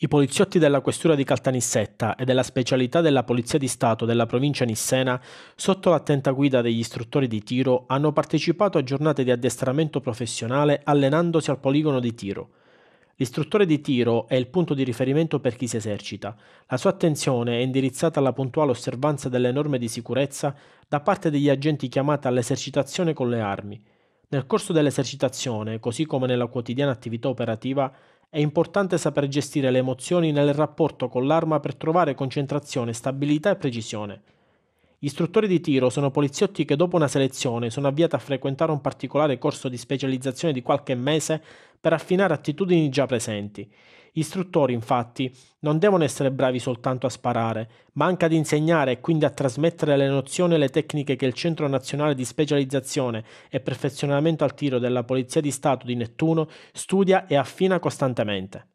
I poliziotti della questura di Caltanissetta e della specialità della Polizia di Stato della provincia nissena, sotto l'attenta guida degli istruttori di tiro, hanno partecipato a giornate di addestramento professionale allenandosi al poligono di tiro. L'istruttore di tiro è il punto di riferimento per chi si esercita. La sua attenzione è indirizzata alla puntuale osservanza delle norme di sicurezza da parte degli agenti chiamati all'esercitazione con le armi. Nel corso dell'esercitazione, così come nella quotidiana attività operativa, è importante saper gestire le emozioni nel rapporto con l'arma per trovare concentrazione, stabilità e precisione. Gli istruttori di tiro sono poliziotti che dopo una selezione sono avviati a frequentare un particolare corso di specializzazione di qualche mese per affinare attitudini già presenti. Gli istruttori, infatti, non devono essere bravi soltanto a sparare, ma anche ad insegnare e quindi a trasmettere le nozioni e le tecniche che il Centro Nazionale di Specializzazione e Perfezionamento al Tiro della Polizia di Stato di Nettuno studia e affina costantemente.